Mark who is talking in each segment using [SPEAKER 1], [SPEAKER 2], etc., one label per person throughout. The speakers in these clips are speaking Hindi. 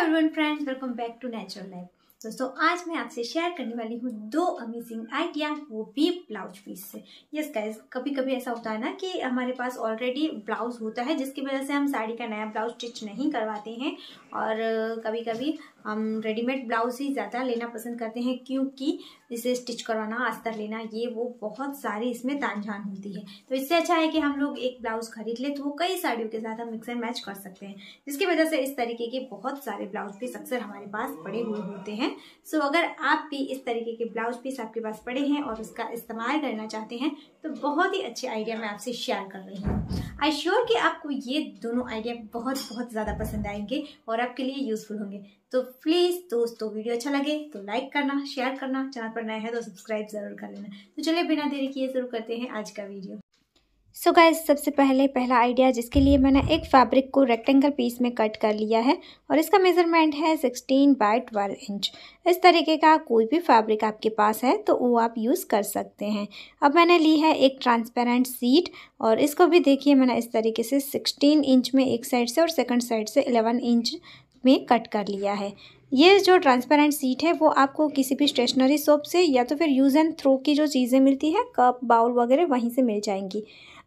[SPEAKER 1] everyone friends welcome back to natural life दोस्तों आज मैं आपसे शेयर करने वाली हूँ दो अमेजिंग आइडिया वो भी ब्लाउज पीस से यस गाइस कभी कभी ऐसा होता है ना कि हमारे पास ऑलरेडी ब्लाउज होता है जिसकी वजह से हम साड़ी का नया ब्लाउज स्टिच नहीं करवाते हैं और कभी कभी हम रेडीमेड ब्लाउज ही ज़्यादा लेना पसंद करते हैं क्योंकि इसे स्टिच करवाना अस्तर लेना ये वो बहुत सारी इसमें तानझान होती है तो इससे अच्छा है कि हम लोग एक ब्लाउज़ खरीद ले तो वो कई साड़ियों के साथ हम मिक्स एंड मैच कर सकते हैं जिसकी वजह से इस तरीके के बहुत सारे ब्लाउज पीस अक्सर हमारे पास पड़े हुए होते हैं सो अगर आप भी इस तरीके के ब्लाउज पीस आपके पास पड़े हैं और उसका इस्तेमाल करना चाहते हैं तो बहुत ही अच्छे आइडिया मैं आपसे शेयर कर रही हूँ आई श्योर कि आपको ये दोनों आइडिया बहुत बहुत ज़्यादा पसंद आएंगे और और आपके लिए यूजफुल होंगे तो प्लीज़ दोस्तों वीडियो अच्छा लगे तो लाइक करना शेयर करना चैनल पर नया है तो सब्सक्राइब ज़रूर कर लेना तो चलिए बिना देरी किए शुरू करते हैं आज का वीडियो सो so गाइज सबसे पहले पहला आइडिया जिसके लिए मैंने एक फैब्रिक को रेक्टेंगल पीस में कट कर लिया है और इसका मेज़रमेंट है 16 बाय 12 इंच इस तरीके का कोई भी फैब्रिक आपके पास है तो वो आप यूज़ कर सकते हैं अब मैंने ली है एक ट्रांसपेरेंट सीट और इसको भी देखिए मैंने इस तरीके से 16 इंच में एक साइड से और सेकेंड साइड से एलेवन इंच में कट कर लिया है ये जो ट्रांसपेरेंट सीट है वो आपको किसी भी स्टेशनरी शॉप से या तो फिर यूज़ एंड थ्रो की जो चीज़ें मिलती है कप बाउल वगैरह वहीं से मिल जाएंगी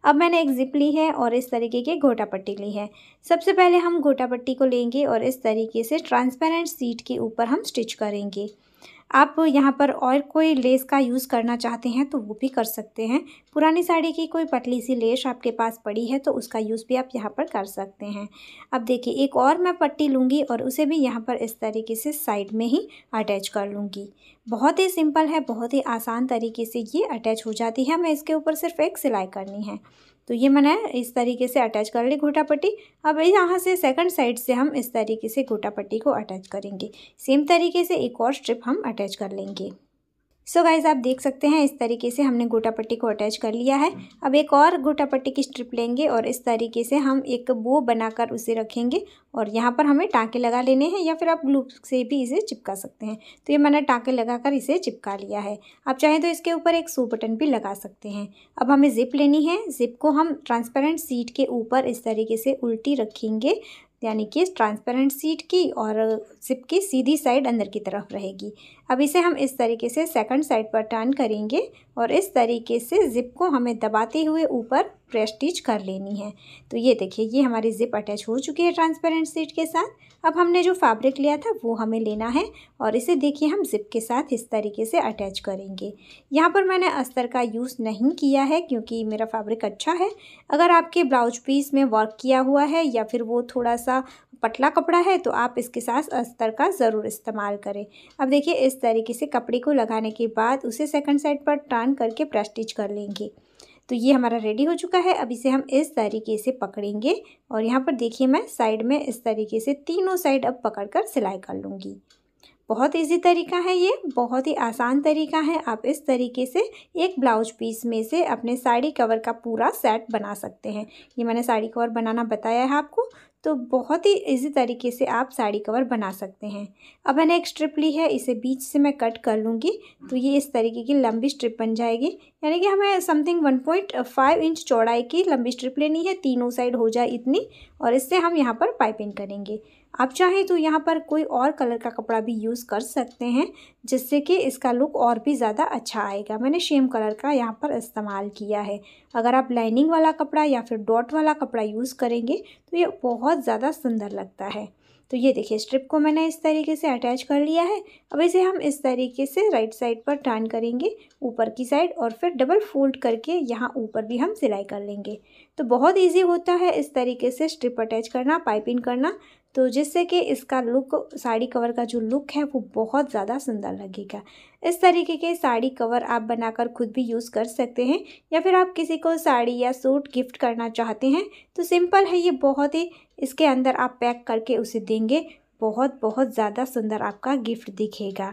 [SPEAKER 1] अब मैंने एक जिप ली है और इस तरीके की घोटा पट्टी ली है सबसे पहले हम घोटा पट्टी को लेंगे और इस तरीके से ट्रांसपेरेंट सीट के ऊपर हम स्टिच करेंगे आप यहाँ पर और कोई लेस का यूज़ करना चाहते हैं तो वो भी कर सकते हैं पुरानी साड़ी की कोई पतली सी लेस आपके पास पड़ी है तो उसका यूज़ भी आप यहाँ पर कर सकते हैं अब देखिए एक और मैं पट्टी लूँगी और उसे भी यहाँ पर इस तरीके से साइड में ही अटैच कर लूँगी बहुत ही सिंपल है बहुत ही आसान तरीके से ये अटैच हो जाती है हमें इसके ऊपर सिर्फ एक सिलाई करनी है तो ये मैंने इस तरीके से अटैच कर ली घोटा पट्टी अब यहाँ से सेकंड साइड से हम इस तरीके से घोटा पट्टी को अटैच करेंगे सेम तरीके से एक और स्ट्रिप हम अटैच कर लेंगे सो so गाइज़ आप देख सकते हैं इस तरीके से हमने गोटा पट्टी को अटैच कर लिया है अब एक और गोटा पट्टी की स्ट्रिप लेंगे और इस तरीके से हम एक बो बनाकर उसे रखेंगे और यहाँ पर हमें टाँके लगा लेने हैं या फिर आप ग्लू से भी इसे चिपका सकते हैं तो ये मैंने टाँके लगाकर इसे चिपका लिया है आप चाहें तो इसके ऊपर एक सो बटन भी लगा सकते हैं अब हमें ज़िप लेनी है ज़िप को हम ट्रांसपेरेंट सीट के ऊपर इस तरीके से उल्टी रखेंगे यानी कि ट्रांसपेरेंट सीट की और जिप की सीधी साइड अंदर की तरफ रहेगी अब इसे हम इस तरीके से सेकंड साइड पर टर्न करेंगे और इस तरीके से जिप को हमें दबाते हुए ऊपर प्रेस स्टिच कर लेनी है तो ये देखिए ये हमारी ज़िप अटैच हो चुकी है ट्रांसपेरेंट सीट के साथ अब हमने जो फैब्रिक लिया था वो हमें लेना है और इसे देखिए हम ज़िप के साथ इस तरीके से अटैच करेंगे यहाँ पर मैंने अस्तर का यूज़ नहीं किया है क्योंकि मेरा फैब्रिक अच्छा है अगर आपके ब्लाउज पीस में वर्क किया हुआ है या फिर वो थोड़ा सा पतला कपड़ा है तो आप इसके साथ अस्तर का ज़रूर इस्तेमाल करें अब देखिए इस तरीके से कपड़े को लगाने के बाद उसे सेकंड साइड पर टर्न करके प्रेस्टिच कर लेंगे तो ये हमारा रेडी हो चुका है अब इसे हम इस तरीके से पकड़ेंगे और यहाँ पर देखिए मैं साइड में इस तरीके से तीनों साइड अब पकड़ कर सिलाई कर लूँगी बहुत इजी तरीका है ये बहुत ही आसान तरीका है आप इस तरीके से एक ब्लाउज पीस में से अपने साड़ी कवर का पूरा सेट बना सकते हैं ये मैंने साड़ी कवर बनाना बताया है आपको तो बहुत ही इजी तरीके से आप साड़ी कवर बना सकते हैं अब मैंने एक स्ट्रिप ली है इसे बीच से मैं कट कर लूँगी तो ये इस तरीके की लंबी स्ट्रिप बन जाएगी यानी कि हमें समथिंग 1.5 इंच चौड़ाई की लंबी स्ट्रिप लेनी है तीनों साइड हो जाए इतनी और इससे हम यहाँ पर पाइपिंग करेंगे आप चाहें तो यहाँ पर कोई और कलर का कपड़ा भी यूज़ कर सकते हैं जिससे कि इसका लुक और भी ज़्यादा अच्छा आएगा मैंने शेम कलर का यहाँ पर इस्तेमाल किया है अगर आप लाइनिंग वाला कपड़ा या फिर डॉट वाला कपड़ा यूज़ करेंगे तो ये बहुत ज़्यादा सुंदर लगता है तो ये देखिए स्ट्रिप को मैंने इस तरीके से अटैच कर लिया है अब इसे हम इस तरीके से राइट साइड पर टर्न करेंगे ऊपर की साइड और फिर डबल फोल्ड करके यहाँ ऊपर भी हम सिलाई कर लेंगे तो बहुत इजी होता है इस तरीके से स्ट्रिप अटैच करना पाइपिंग करना तो जिससे कि इसका लुक साड़ी कवर का जो लुक है वो बहुत ज़्यादा सुंदर लगेगा इस तरीके के साड़ी कवर आप बनाकर खुद भी यूज़ कर सकते हैं या फिर आप किसी को साड़ी या सूट गिफ्ट करना चाहते हैं तो सिंपल है ये बहुत ही इसके अंदर आप पैक करके उसे देंगे बहुत बहुत ज़्यादा सुंदर आपका गिफ्ट दिखेगा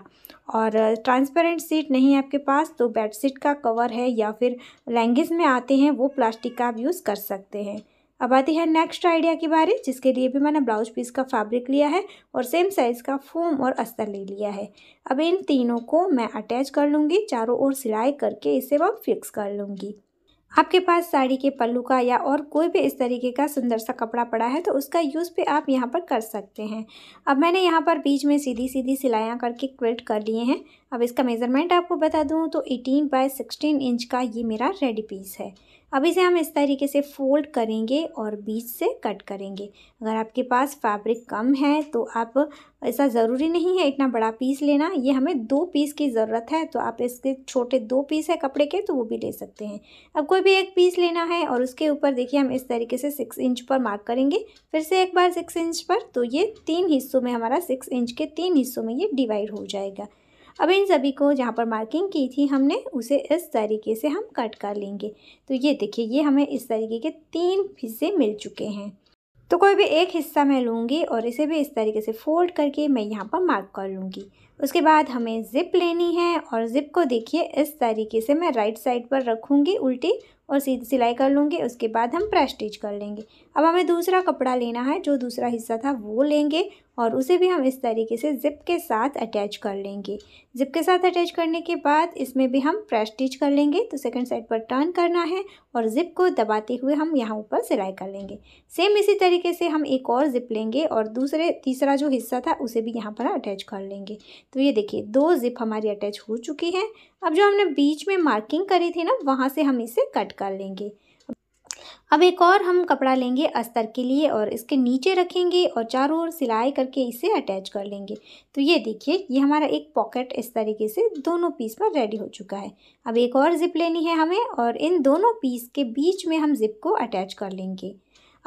[SPEAKER 1] और ट्रांसपेरेंट सीट नहीं है आपके पास तो बेडशीट का कवर है या फिर लैंगेज में आते हैं वो प्लास्टिक का आप यूज़ कर सकते हैं अब आती है नेक्स्ट आइडिया की बारी जिसके लिए भी मैंने ब्लाउज पीस का फैब्रिक लिया है और सेम साइज़ का फोम और अस्तर ले लिया है अब इन तीनों को मैं अटैच कर लूँगी चारों ओर सिलाई करके इसे वह फिक्स कर लूँगी आपके पास साड़ी के पल्लू का या और कोई भी इस तरीके का सुंदर सा कपड़ा पड़ा है तो उसका यूज़ भी आप यहाँ पर कर सकते हैं अब मैंने यहाँ पर बीच में सीधी सीधी सिलाइयाँ करके क्विल्ट कर लिए हैं अब इसका मेज़रमेंट आपको बता दूँ तो 18 बाय 16 इंच का ये मेरा रेडी पीस है अब इसे हम इस तरीके से फोल्ड करेंगे और बीच से कट करेंगे अगर आपके पास फैब्रिक कम है तो आप ऐसा ज़रूरी नहीं है इतना बड़ा पीस लेना ये हमें दो पीस की ज़रूरत है तो आप इसके छोटे दो पीस है कपड़े के तो वो भी ले सकते हैं अब कोई भी एक पीस लेना है और उसके ऊपर देखिए हम इस तरीके से सिक्स इंच पर मार्क करेंगे फिर से एक बार सिक्स इंच पर तो ये तीन हिस्सों में हमारा सिक्स इंच के तीन हिस्सों में ये डिवाइड हो जाएगा अब इन सभी को जहाँ पर मार्किंग की थी हमने उसे इस तरीके से हम कट कर लेंगे तो ये देखिए ये हमें इस तरीके के तीन हिस्से मिल चुके हैं तो कोई भी एक हिस्सा मैं लूँगी और इसे भी इस तरीके से फोल्ड करके मैं यहाँ पर मार्क कर लूँगी उसके बाद हमें ज़िप लेनी है और ज़िप को देखिए इस तरीके से मैं राइट साइड पर रखूँगी उल्टी और सीधी सिलाई कर लूँगी उसके बाद हम प्रेस्टिच कर लेंगे अब हमें दूसरा कपड़ा लेना है जो दूसरा हिस्सा था वो लेंगे और उसे भी हम इस तरीके से ज़िप के साथ अटैच कर लेंगे ज़िप के साथ अटैच करने के बाद इसमें भी हम प्रेस स्टिच कर लेंगे तो सेकंड साइड पर टर्न करना है और ज़िप को दबाते हुए हम यहाँ ऊपर सिलाई कर लेंगे सेम इसी तरीके से हम एक और ज़िप लेंगे और दूसरे तीसरा जो हिस्सा था उसे भी यहाँ पर अटैच कर लेंगे तो ये देखिए दो ज़िप हमारी अटैच हो चुकी है अब जो हमने बीच में मार्किंग करी थी ना वहाँ से हम इसे कट कर लेंगे अब एक और हम कपड़ा लेंगे अस्तर के लिए और इसके नीचे रखेंगे और चारों ओर सिलाई करके इसे अटैच कर लेंगे तो ये देखिए ये हमारा एक पॉकेट इस तरीके से दोनों पीस पर रेडी हो चुका है अब एक और ज़िप लेनी है हमें और इन दोनों पीस के बीच में हम ज़िप को अटैच कर लेंगे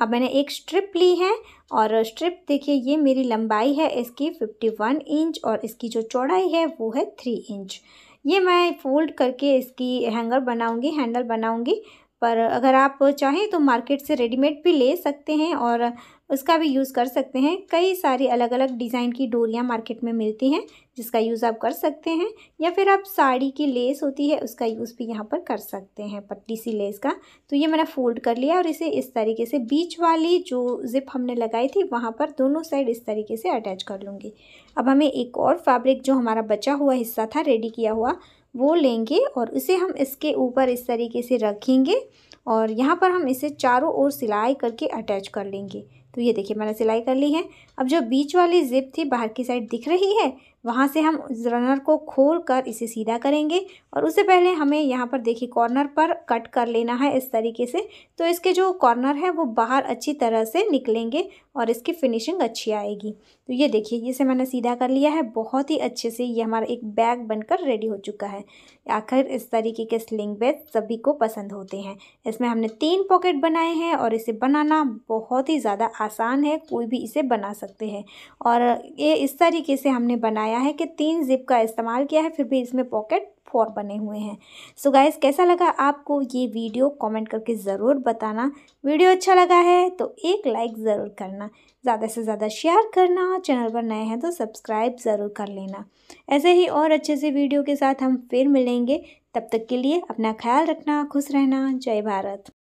[SPEAKER 1] अब मैंने एक स्ट्रिप ली है और स्ट्रिप देखिए ये मेरी लंबाई है इसकी फिफ्टी वन इंच और इसकी जो चौड़ाई है वो है थ्री इंच ये मैं फोल्ड करके इसकी हैंगर बनाऊंगी हैंडल बनाऊंगी पर अगर आप चाहें तो मार्केट से रेडीमेड भी ले सकते हैं और उसका भी यूज़ कर सकते हैं कई सारी अलग अलग डिज़ाइन की डोरियाँ मार्केट में मिलती हैं जिसका यूज़ आप कर सकते हैं या फिर आप साड़ी की लेस होती है उसका यूज़ भी यहाँ पर कर सकते हैं पट्टी सी लेस का तो ये मैंने फोल्ड कर लिया और इसे इस तरीके से बीच वाली जो जिप हमने लगाई थी वहाँ पर दोनों साइड इस तरीके से अटैच कर लूँगी अब हमें एक और फैब्रिक जो हमारा बचा हुआ हिस्सा था रेडी किया हुआ वो लेंगे और इसे हम इसके ऊपर इस तरीके से रखेंगे और यहाँ पर हम इसे चारों ओर सिलाई करके अटैच कर लेंगे तो ये देखिए मैंने सिलाई कर ली है अब जो बीच वाली जिप थी बाहर की साइड दिख रही है वहाँ से हम रनर को खोल कर इसे सीधा करेंगे और उससे पहले हमें यहाँ पर देखिए कॉर्नर पर कट कर लेना है इस तरीके से तो इसके जो कॉर्नर है वो बाहर अच्छी तरह से निकलेंगे और इसकी फिनिशिंग अच्छी आएगी तो ये देखिए इसे मैंने सीधा कर लिया है बहुत ही अच्छे से ये हमारा एक बैग बनकर रेडी हो चुका है आखिर इस तरीके के स्लिंग बैग सभी को पसंद होते हैं इसमें हमने तीन पॉकेट बनाए हैं और इसे बनाना बहुत ही ज़्यादा आसान है कोई भी इसे बना सकते हैं और ये इस तरीके से हमने बनाया है कि तीन जिप का इस्तेमाल किया है फिर भी इसमें पॉकेट फॉर्म बने हुए हैं सो so गाइज़ कैसा लगा आपको ये वीडियो कमेंट करके ज़रूर बताना वीडियो अच्छा लगा है तो एक लाइक ज़रूर करना ज़्यादा से ज़्यादा शेयर करना चैनल पर नए हैं तो सब्सक्राइब ज़रूर कर लेना ऐसे ही और अच्छे से वीडियो के साथ हम फिर मिलेंगे तब तक के लिए अपना ख्याल रखना खुश रहना जय भारत